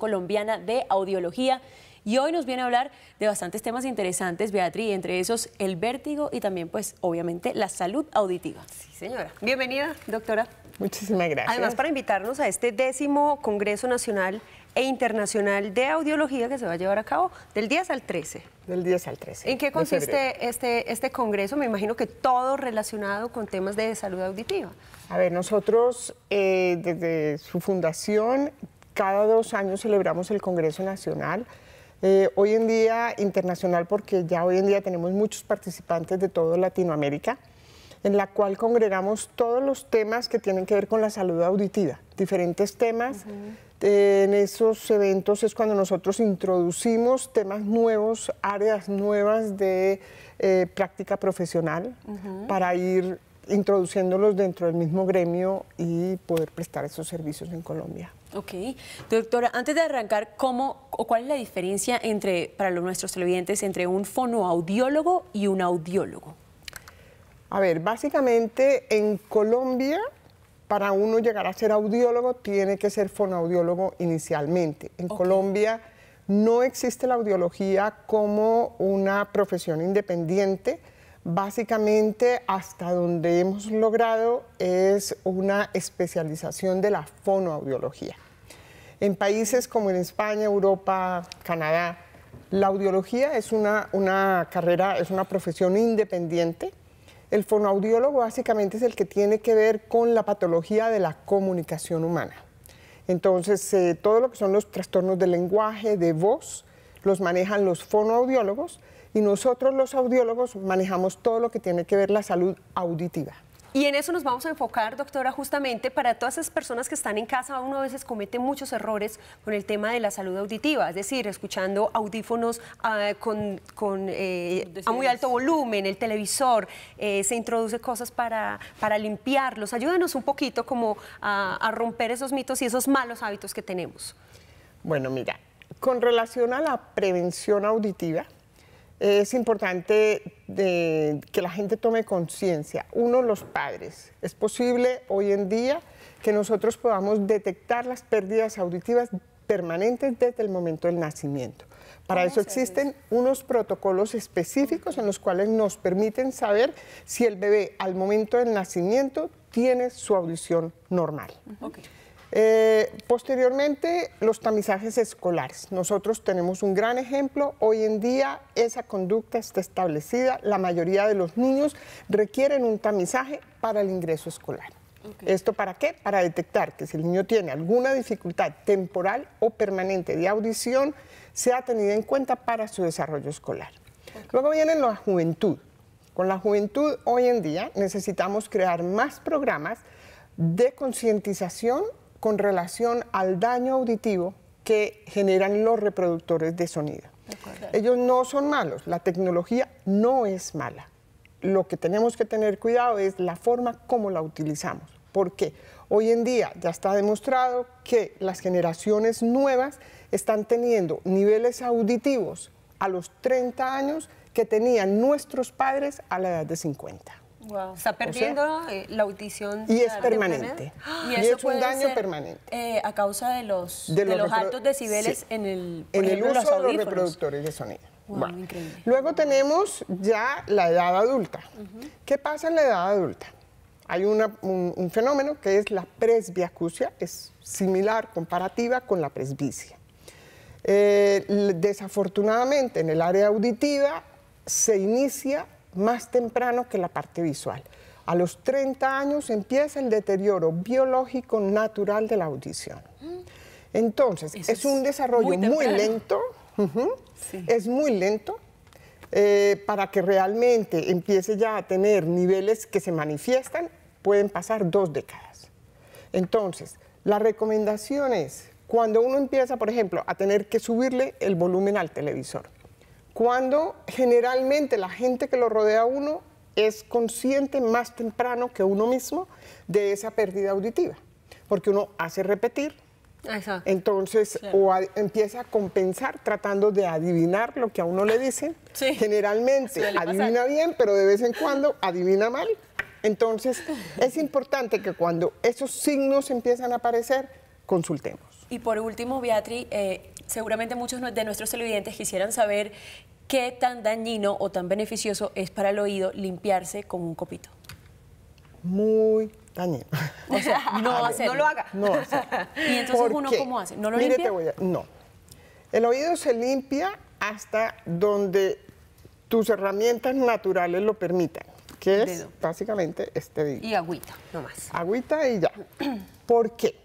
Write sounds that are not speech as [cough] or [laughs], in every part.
Colombiana de Audiología. Y hoy nos viene a hablar de bastantes temas interesantes, Beatriz, entre esos el vértigo y también, pues, obviamente, la salud auditiva. Sí, señora. Bienvenida, doctora. Muchísimas gracias. Además, para invitarnos a este décimo Congreso Nacional e Internacional de Audiología que se va a llevar a cabo del 10 al 13. Del 10 al 13. ¿En qué consiste este, este Congreso? Me imagino que todo relacionado con temas de salud auditiva. A ver, nosotros eh, desde su fundación cada dos años celebramos el Congreso Nacional. Eh, hoy en día internacional porque ya hoy en día tenemos muchos participantes de toda Latinoamérica, en la cual congregamos todos los temas que tienen que ver con la salud auditiva, diferentes temas. en esos eventos es cuando nosotros introducimos temas nuevos, áreas nuevas de eh, práctica profesional para ir introduciéndolos dentro del mismo gremio y poder prestar esos servicios en Colombia. Ok. Doctora, antes de arrancar, ¿cómo o cuál es la diferencia entre, para los nuestros televidentes entre un fonoaudiólogo y un audiólogo? A ver, básicamente en Colombia, para uno llegar a ser audiólogo, tiene que ser fonoaudiólogo inicialmente. En Colombia no existe la audiología como una profesión independiente Básicamente, hasta donde hemos logrado es una especialización de la fonoaudiología. En países como en España, Europa, Canadá, la audiología es una, carrera, es una profesión independiente. El fonoaudiólogo básicamente es el que tiene que ver con la patología de la comunicación humana. Entonces, eh, todo lo que son los trastornos del lenguaje, de voz, los manejan los fonoaudiólogos y nosotros los audiólogos manejamos todo lo que tiene que ver la salud auditiva. Y en eso nos vamos a enfocar, doctora, justamente para todas esas personas que están en casa, uno a veces comete muchos errores con el tema de la salud auditiva, es decir, escuchando audífonos ah, con, eh, a muy alto volumen, el televisor, eh, se introduce cosas para, limpiarlos. Ayúdenos un poquito como a romper esos mitos y esos malos hábitos que tenemos. Bueno, mira, con relación a la prevención auditiva, es importante que la gente tome conciencia. Uno, los padres. Es posible hoy en día que nosotros podamos detectar las pérdidas auditivas permanentes desde el momento del nacimiento. Para eso existen unos protocolos específicos en los cuales nos permiten saber si el bebé al momento del nacimiento tiene su audición normal. Eh, posteriormente, los tamizajes escolares. Nosotros tenemos un gran ejemplo. Hoy en día esa conducta está establecida. La mayoría de los niños requieren un tamizaje para el ingreso escolar. ¿Esto para qué? Para detectar que si el niño tiene alguna dificultad temporal o permanente de audición, sea tenida en cuenta para su desarrollo escolar. Luego vienen la juventud. Con la juventud hoy en día necesitamos crear más programas de concientización con relación al daño auditivo que generan los reproductores de sonido. Ellos no son malos, la tecnología no es mala. Lo que tenemos que tener cuidado es la forma como la utilizamos, porque hoy en día ya está demostrado que las generaciones nuevas están teniendo niveles auditivos a los 30 años que tenían nuestros padres a la edad de 50. Está perdiendo eh, la audición. Y es permanente. Y, es un daño permanente. Eh, a causa de los, de, los, altos decibeles en el, en el uso de los reproductores de sonido. Luego tenemos ya la edad adulta. ¿Qué pasa en la edad adulta? Hay un, fenómeno que es la presbiacusia, es similar, comparativa con la presbicia. Eh, desafortunadamente en el área auditiva se inicia más temprano que la parte visual. A los 30 años empieza el deterioro biológico natural de la audición. Entonces, es un desarrollo muy, lento, es muy lento, eh, para que realmente empiece ya a tener niveles que se manifiestan, pueden pasar dos décadas. Entonces, la recomendación es, cuando uno empieza, por ejemplo, a tener que subirle el volumen al televisor, cuando generalmente la gente que lo rodea a uno es consciente más temprano que uno mismo de esa pérdida auditiva, porque uno hace repetir, Entonces, o empieza a compensar tratando de adivinar lo que a uno le dicen. Generalmente adivina bien, pero de vez en cuando adivina mal. Entonces, es importante que cuando esos signos empiezan a aparecer, consultemos. Y por último, Beatriz, eh, seguramente muchos de nuestros televidentes quisieran saber qué tan dañino o tan beneficioso es para el oído limpiarse con un copito. Muy dañino. O sea, [laughs] no, lo haga. No [laughs] ¿Y entonces uno cómo hace? ¿No lo limpia? No. El oído se limpia hasta donde tus herramientas naturales lo permitan, que es básicamente este dedo. Y agüita, nomás. Agüita y ya. [clears throat] ¿Por qué?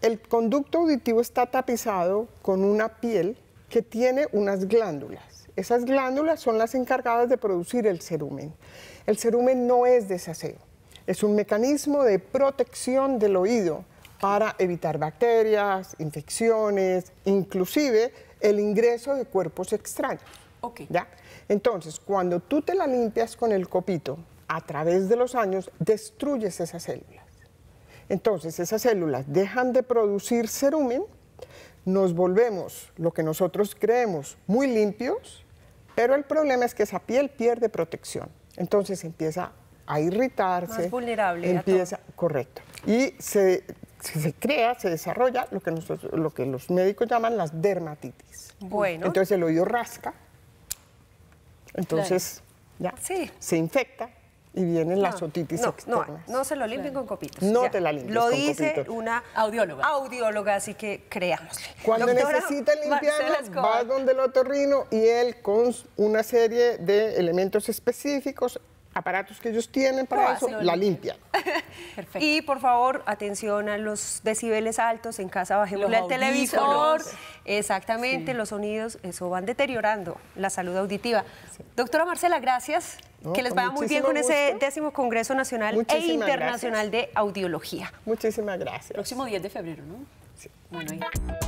el conducto auditivo está tapizado con una piel que tiene unas glándulas. Esas glándulas son las encargadas de producir el cerumen. El cerumen no es desaseo, es un mecanismo de protección del oído para evitar bacterias, infecciones, inclusive el ingreso de cuerpos extraños. Ok. ¿ya? Entonces, cuando tú te la limpias con el copito, a través de los años destruyes esa célula. Entonces, esas células dejan de producir cerumen, nos volvemos lo que nosotros creemos muy limpios, pero el problema es que esa piel pierde protección. Entonces empieza a irritarse. Más vulnerable. Empieza, correcto. Y se, se, crea, se desarrolla lo que, nosotros, lo que los médicos llaman las dermatitis. Bueno. Entonces el oído rasca, entonces ya se infecta, y vienen las otitis no, No, no se lo limpien con copitos. No te la limpies Lo dice una audióloga. Audióloga, así que creámosle. Cuando necesita limpiarlo, va donde el otorrino y él con una serie de elementos específicos aparatos que ellos tienen para eso, la limpia [laughs] Perfecto. Y por favor, atención a los decibeles altos en casa, bajemos el televisor. Exactamente, los sonidos, eso van deteriorando la salud auditiva. Doctora Marcela, gracias. que les vaya muy bien con ese décimo Congreso Nacional e Internacional de Audiología. Muchísimas gracias. Próximo 10 de febrero, ¿no? Sí. Bueno, ahí.